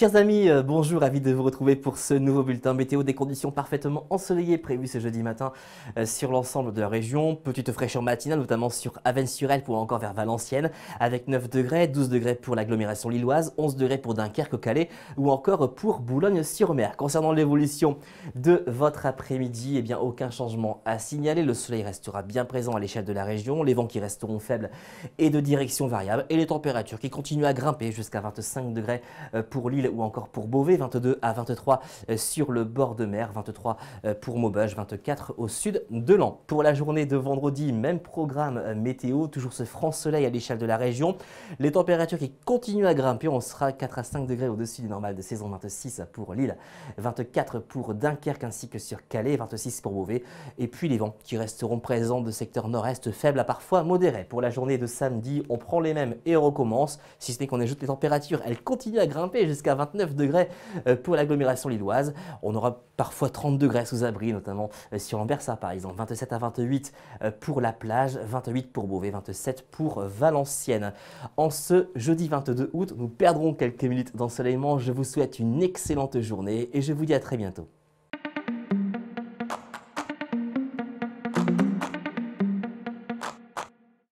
Chers amis, euh, bonjour, ravi de vous retrouver pour ce nouveau bulletin météo des conditions parfaitement ensoleillées prévues ce jeudi matin euh, sur l'ensemble de la région. Petite fraîcheur matinale, notamment sur Avennes-sur-Elpe ou encore vers Valenciennes, avec 9 degrés, 12 degrés pour l'agglomération lilloise, 11 degrés pour Dunkerque-Calais ou encore pour Boulogne-sur-Mer. Concernant l'évolution de votre après-midi, eh bien aucun changement à signaler. Le soleil restera bien présent à l'échelle de la région, les vents qui resteront faibles et de direction variable et les températures qui continuent à grimper jusqu'à 25 degrés euh, pour l'île ou encore pour Beauvais, 22 à 23 euh, sur le bord de mer, 23 euh, pour Maubeuge, 24 au sud de l'an. Pour la journée de vendredi, même programme euh, météo, toujours ce franc soleil à l'échelle de la région. Les températures qui continuent à grimper, on sera 4 à 5 degrés au-dessus du normal de saison 26 pour Lille, 24 pour Dunkerque ainsi que sur Calais, 26 pour Beauvais, et puis les vents qui resteront présents de secteur nord-est faible à parfois modéré. Pour la journée de samedi, on prend les mêmes et on recommence, si ce n'est qu'on ajoute les températures, elles continuent à grimper jusqu'à 29 degrés euh, pour l'agglomération lilloise. On aura parfois 30 degrés sous abri, notamment euh, sur Ambersa par exemple. 27 à 28 euh, pour la plage, 28 pour Beauvais, 27 pour Valenciennes. En ce jeudi 22 août, nous perdrons quelques minutes d'ensoleillement. Je vous souhaite une excellente journée et je vous dis à très bientôt.